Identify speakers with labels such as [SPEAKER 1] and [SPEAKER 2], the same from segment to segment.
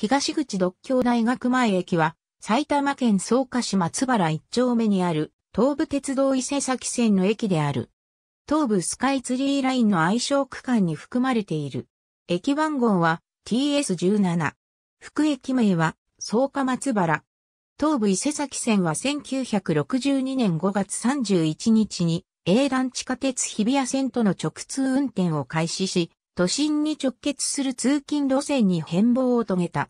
[SPEAKER 1] 東口独協大学前駅は、埼玉県草加市松原一丁目にある、東武鉄道伊勢崎線の駅である。東武スカイツリーラインの愛称区間に含まれている。駅番号は TS17。副駅名は草加松原。東武伊勢崎線は1962年5月31日に、A 団地下鉄日比谷線との直通運転を開始し、都心に直結する通勤路線に変貌を遂げた。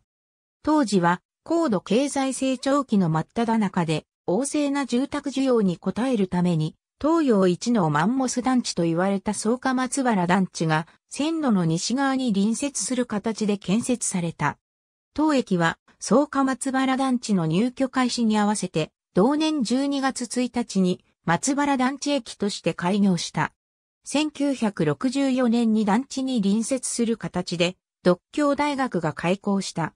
[SPEAKER 1] 当時は高度経済成長期の真っ只中で、旺盛な住宅需要に応えるために、東洋一のマンモス団地と言われた草加松原団地が線路の西側に隣接する形で建設された。当駅は草加松原団地の入居開始に合わせて同年12月1日に松原団地駅として開業した。1964年に団地に隣接する形で、独協大学が開校した。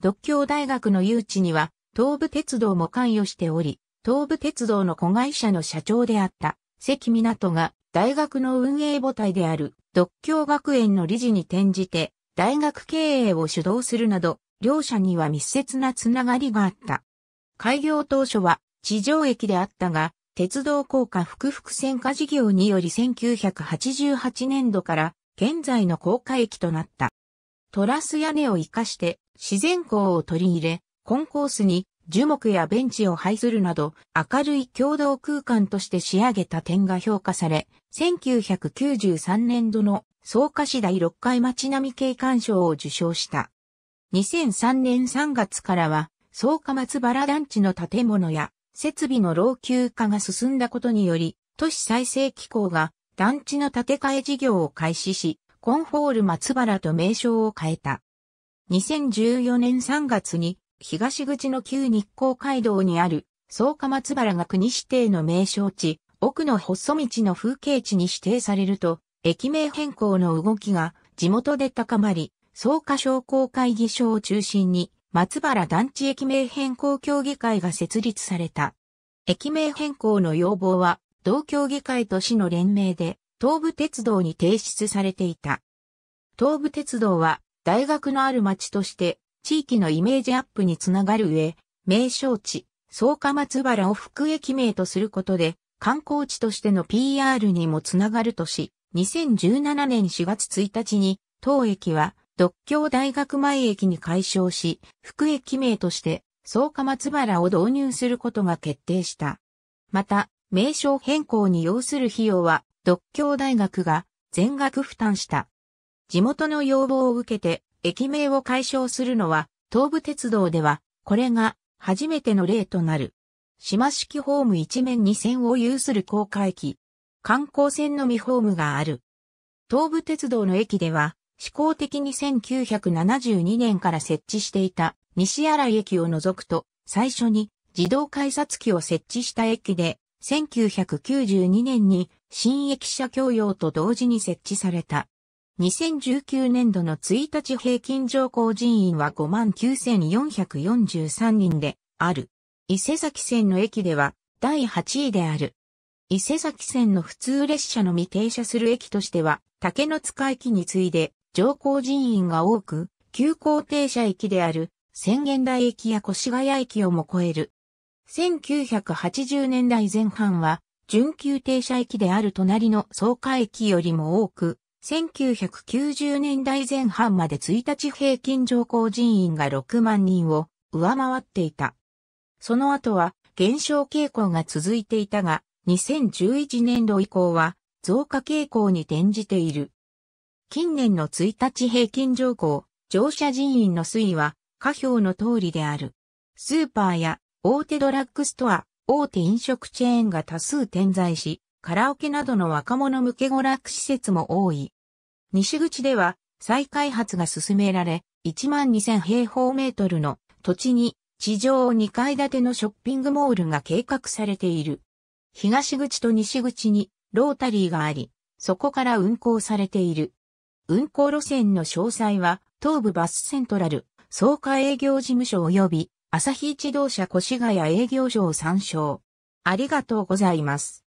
[SPEAKER 1] 独協大学の誘致には、東武鉄道も関与しており、東武鉄道の子会社の社長であった関港が大学の運営母体である独協学園の理事に転じて大学経営を主導するなど、両者には密接なつながりがあった。開業当初は地上駅であったが、鉄道高架複々線化事業により1988年度から現在の高架駅となった。トラス屋根を活かして自然光を取り入れ、コンコースに樹木やベンチを配するなど明るい共同空間として仕上げた点が評価され、1993年度の草加市第6回町並み景観賞を受賞した。2003年3月からは草加松原団地の建物や設備の老朽化が進んだことにより、都市再生機構が団地の建て替え事業を開始し、コンフォール松原と名称を変えた。2014年3月に東口の旧日光街道にある草加松原が国指定の名称地、奥の細道の風景地に指定されると、駅名変更の動きが地元で高まり、草加商工会議所を中心に松原団地駅名変更協議会が設立された。駅名変更の要望は、同協議会と市の連名で、東武鉄道に提出されていた。東武鉄道は、大学のある町として、地域のイメージアップにつながる上、名勝地、草加松原を副駅名とすることで、観光地としての PR にもつながるとし、2017年4月1日に、当駅は独協大学前駅に改称し、副駅名として草加松原を導入することが決定した。また、名称変更に要する費用は、独協大学が全額負担した。地元の要望を受けて、駅名を解消するのは、東武鉄道では、これが初めての例となる。島式ホーム一面二線を有する高架駅。観光線のみホームがある。東武鉄道の駅では、試行的に1972年から設置していた西新井駅を除くと、最初に自動改札機を設置した駅で、1992年に新駅舎供用と同時に設置された。2019年度の1日平均乗降人員は59,443人である。伊勢崎線の駅では第8位である。伊勢崎線の普通列車のみ停車する駅としては、竹の塚駅に次いで乗降人員が多く、急行停車駅である宣言台駅や越谷駅をも超える。1980年代前半は、準急停車駅である隣の草加駅よりも多く、1990年代前半まで1日平均乗降人員が6万人を上回っていた。その後は減少傾向が続いていたが、2011年度以降は増加傾向に転じている。近年の1日平均乗降、乗車人員の推移は、下表の通りである。スーパーや大手ドラッグストア、大手飲食チェーンが多数点在し、カラオケなどの若者向け娯楽施設も多い。西口では再開発が進められ、12,000平方メートルの土地に地上2階建てのショッピングモールが計画されている。東口と西口にロータリーがあり、そこから運行されている。運行路線の詳細は、東武バスセントラル、草加営業事務所及び、朝日自動車越谷営業所を参照。ありがとうございます。